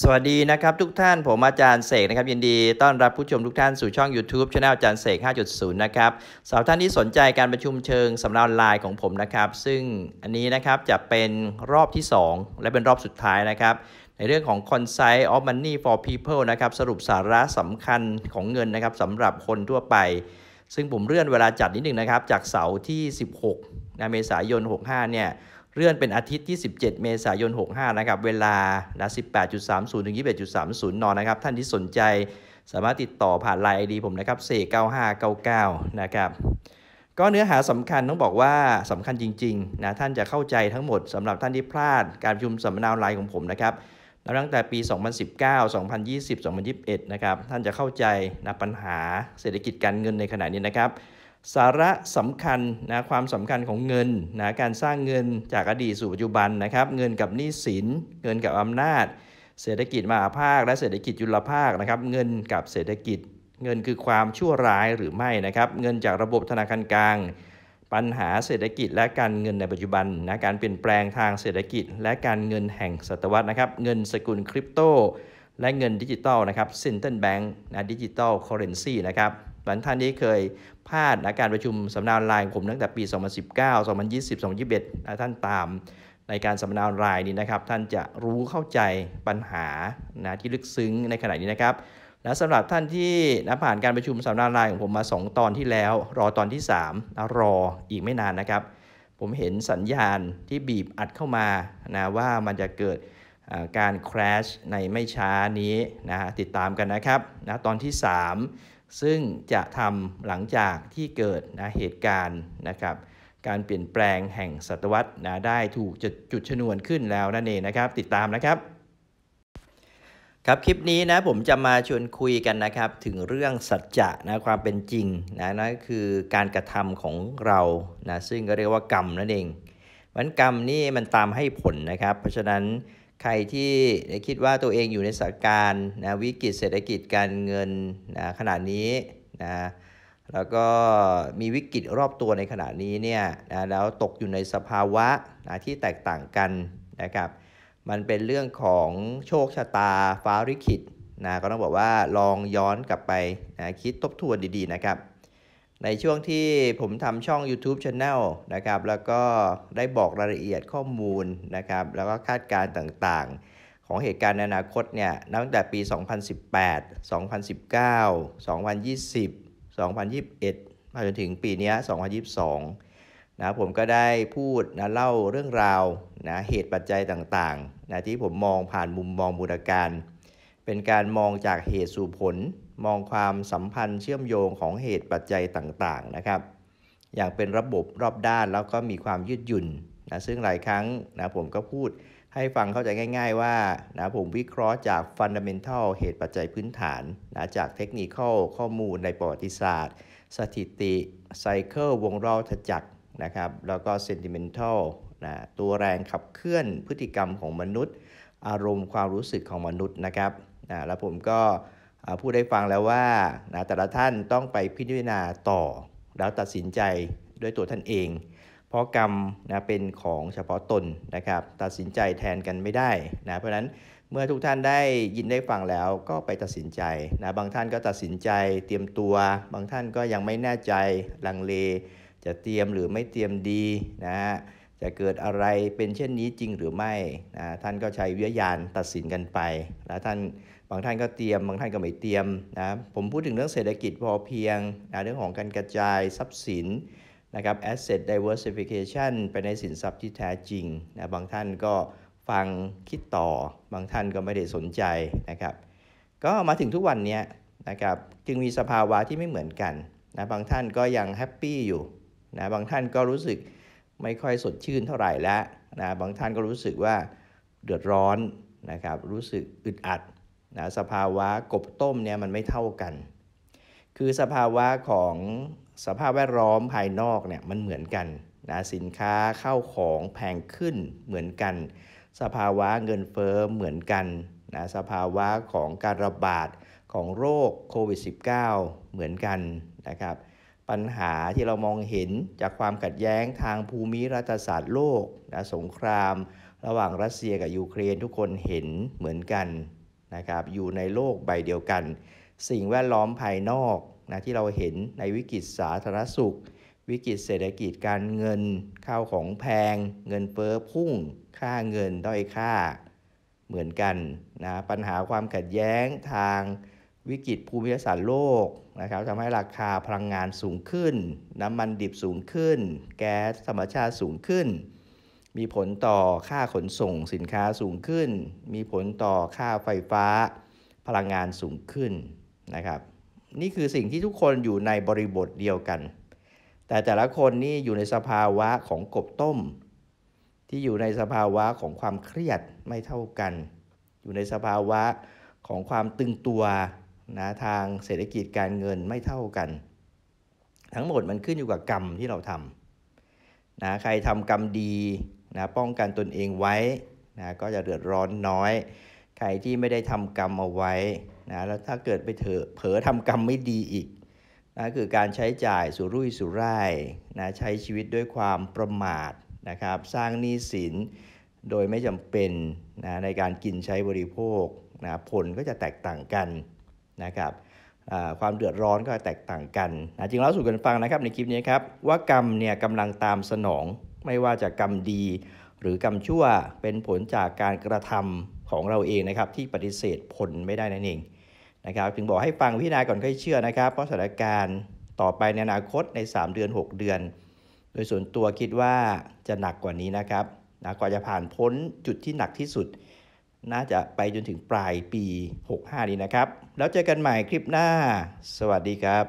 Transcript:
สวัสดีนะครับทุกท่านผมอาจารย์เสกนะครับยินดีต้อนรับผู้ชมทุกท่านสู่ช่อง YouTube ช anel อาจารย์เสก5.0 นะครับสำหรับท่านที่สนใจการประชุมเชิงสำนักออนไลน์ของผมนะครับ ซึ่งอันนี้นะครับจะเป็นรอบที่ 2 และเป็นรอบสุดท้ายนะครับ ในเรื่องของ c o n c i s e of Money for People นะครับ สรุปสาระสำคัญของเงินนะครับสำหรับคนทั่วไป ซึ่งผมเลื่อนเวลาจัดนิดหนึ่งนะครับจากเสาร์ที่ 16นะเมษายน65 เนี่ยเลื่อนเป็นอาทิตย์ที่ 17 เมษายน 65 นะครับ เวลา 18.30ถึง21.30นนะครับ ท่านที่สนใจสามารถติดต่อผ่านไลน์ไอดีผมนะครับ49599 นะครับ ก็เนื้อหาสำคัญต้องบอกว่าสำคัญจริงๆนะ ท่านจะเข้าใจทั้งหมดสำหรับท่านที่พลาดการประชุมสัมมนาไลน์ของผมนะครับนับตั้งแต่ปี 2019 2020 2021 นะครับ ท่านจะเข้าใจนะปัญหาเศรษฐกิจการเงินในขณะนี้นะครับสาระสำคัญนะความสำคัญของเงินนะการสร้างเงินจากอดีตสู่ปัจจุบันนะครับ เงินกับหนี้สิน เงินกับอำนาจ เศรษฐกิจมหาภาคและเศรษฐกิจยุลภาคนะครับ เงินกับเศรษฐกิจ เงินคือความชั่วร้ายหรือไม่นะครับ เงินจากระบบธนาคารกลางปัญหาเศรษฐกิจ และการเงินในปัจจุบันนะการเปลี่ยนแปลงทางเศรษฐกิจ และการเงินแห่งศตวรรษนะครับ เงินสกุลคริปโต และเงินดิจิตอลนะครับซินเทนแบงก์นะดิจิตอลเคอร์เรนซีนะครับหลังท่านนี้เคยพลาดนะการประชุมสัมนาออนไลน์ผมตั้งแต่ปี 2019 2020 2021นะท่านตามในการสัมนาออนไลน์นี้นะครับ ท่านจะรู้เข้าใจปัญหานะที่ลึกซึ้งในขณะนี้นะครับ และสำหรับท่านที่นะผ่านการประชุมสัมมนาออนไลน์ของผมมา 2 ตอนที่แล้ว รอตอนที่3นะรออีกไม่นานนะครับ ผมเห็นสัญญาณที่บีบอัดเข้ามานะว่ามันจะเกิดการ crash ในไม่ช้านี้นะติดตามกันนะครับนะตอนที่ 3ซึ่งจะทำหลังจากที่เกิดนะเหตุการณ์นะครับ การเปลี่ยนแปลงแห่งศตวรรษนะได้ถูกจุดจุดชนวนขึ้นแล้วนั่นเองนะครับ ติดตามนะครับ ครับคลิปนี้นะผมจะมาชวนคุยกันนะครับ ถึงเรื่องสัจจะนะความเป็นจริงนะนั่นคือการกระทำของเรานะซึ่งก็เรียกว่ากรรมนั่นเองมันกรรมนี่มันตามให้ผลนะครับ เพราะฉะนั้นใครที่คิดว่าตัวเองอยู่ในสถานการณ์นะวิกฤตเศรษฐกิจการเงินนะขนาดนี้นะแล้วก็มีวิกฤตรอบตัวในขณะนี้เนี่ยนะแล้วตกอยู่ในสภาวะนะที่แตกต่างกันนะครับมันเป็นเรื่องของโชคชะตาฟ้าริขิตนะก็ต้องบอกว่าลองย้อนกลับไปนะคิดทบทวนดีๆนะครับในช่วงที่ผมทำช่อง YouTube Channel นะครับแล้วก็ได้บอกรายละเอียดข้อมูลนะครับแล้วก็คาดการณ์ต่างๆของเหตุการณ์ในอนาคตเนี่ยตั้งแต่ปี 2018 2019 2020 2021 มาจนถึงปีนี้ 2022 นะผมก็ได้พูดนะเล่าเรื่องราวนะเหตุปัจจัยต่างๆนะที่ผมมองผ่านมุมมองมูลการเป็นการมองจากเหตุสู่ผล มองความสัมพันธ์เชื่อมโยงของเหตุปัจจัยต่างๆนะครับ อย่างเป็นระบบรอบด้านแล้วก็มีความยืดหยุ่นนะ ซึ่งหลายครั้งนะผมก็พูดให้ฟังเข้าใจง่าย ๆ ว่านะผมวิเคราะห์จาก fundamental เหตุปัจจัยพื้นฐานนะ จากเทคนิคข้อมูลในประวัติศาสตร์ สถิติไซเคิลวงรอบจักรนะครับ แล้วก็ sentimental นะตัวแรงขับเคลื่อนพฤติกรรมของมนุษย์ อารมณ์ความรู้สึกของมนุษย์นะครับนะแล้วผมก็พูดได้ฟังแล้วว่านะแต่ละท่านต้องไปพิจารณาต่อ แล้วตัดสินใจด้วยตัวท่านเอง เพราะกรรมนะเป็นของเฉพาะตนนะครับ ตัดสินใจแทนกันไม่ได้นะเพราะฉะนั้นเมื่อทุกท่านได้ยินได้ฟังแล้วก็ไปตัดสินใจนะบางท่านก็ตัดสินใจเตรียมตัว บางท่านก็ยังไม่แน่ใจลังเล จะเตรียมหรือไม่เตรียมดีนะฮะจะเกิดอะไรเป็นเช่นนี้จริงหรือไม่นะท่านก็ใช้วิญญาณตัดสินกันไป แล้วท่าน บางท่านก็เตรียม บางท่านก็ไม่เตรียมนะ ผมพูดถึงเรื่องเศรษฐกิจพอเพียงนะเรื่องของการกระจายทรัพย์สินนะครับ asset diversification ไปในสินทรัพย์ที่แท้จริงนะ บางท่านก็ฟังคิดต่อ บางท่านก็ไม่ได้สนใจนะครับ ก็มาถึงทุกวันนี้นะครับ จึงมีสภาวะที่ไม่เหมือนกันนะ บางท่านก็ยังแฮปปี้อยู่นะ บางท่านก็รู้สึกไม่ค่อยสดชื่นเท่าไหร่แล้วนะบางท่านก็รู้สึกว่าเดือดร้อนนะครับ รู้สึกอึดอัดนะสภาวะกบต้มเนี่ยมันไม่เท่ากัน คือสภาวะของสภาพแวดล้อมภายนอกเนี่ยมันเหมือนกันนะสินค้าเข้าของแพงขึ้นเหมือนกัน สภาวะเงินเฟอ้อเหมือนกันนะสภาวะของการระบาดของโรคโควิด -19 เหมือนกันนะครับปัญหาที่เรามองเห็นจากความขัดแย้งทางภูมิรัฐศาสตร์โลกนะสงคราม ระหว่างรัสเซียกับยูเครนทุกคนเห็นเหมือนกันนะครับอยู่ในโลกใบเดียวกัน สิ่งแวดล้อมภายนอกนะที่เราเห็นในวิกฤตสาธารณสุข วิกฤตเศรษฐกิจการเงินข้าวของแพง เงินเฟ้อพุ่ง ค่าเงินด้อยค่าเหมือนกันนะปัญหาความขัดแย้งทางวิกฤต ภูมิศาสตร์โลกนะครับทำให้ราคาพลังงานสูงขึ้น น้ำมันดิบสูงขึ้น แก๊สธรรมชาติสูงขึ้น มีผลต่อค่าขนส่งสินค้าสูงขึ้น มีผลต่อค่าไฟฟ้า พลังงานสูงขึ้นนะครับ นี่คือสิ่งที่ทุกคนอยู่ในบริบทเดียวกัน แต่แต่ละคนนี่อยู่ในสภาวะของกบต้ม ที่อยู่ในสภาวะของความเครียดไม่เท่ากัน อยู่ในสภาวะของความตึงตัวนะทางเศรษฐกิจการเงินไม่เท่ากัน ทั้งหมดมันขึ้นอยู่กับกรรมที่เราทำนะใครทำกรรมดีนะป้องกันตนเองไว้นะก็จะเดือดร้อนน้อย ใครที่ไม่ได้ทำกรรมเอาไว้นะแล้วถ้าเกิดไปเถอะเผลอทำกรรมไม่ดีอีกนะคือการใช้จ่ายสุรุ่ยสุร่ายนะใช้ชีวิตด้วยความประมาทนะครับสร้างหนี้สินโดยไม่จำเป็นนะในการกินใช้บริโภคนะผลก็จะแตกต่างกันนะครับความเดือดร้อนก็แตกต่างกันนะจริงแล้วสู่กันฟังนะครับในคลิปนี้ครับว่ากรรมเนี่ยกำลังตามสนอง ไม่ว่าจะกรรมดี หรือกรรมชั่วเป็นผลจากการกระทำของเราเองนะครับที่ปฏิเสธผลไม่ได้นั่นเองนะครับถึงบอกให้ฟังพิจารณาก่อนค่อยเชื่อนะครับเพราะสถานการณ์ต่อไปในอนาคตใน 3 เดือน 6 เดือน โดยส่วนตัวคิดว่าจะหนักกว่านี้นะครับนะกว่าจะผ่านพ้นจุดที่หนักที่สุดน่าจะไปจนถึงปลายปี 65 นี้นะครับ แล้วเจอกันใหม่คลิปหน้าสวัสดีครับ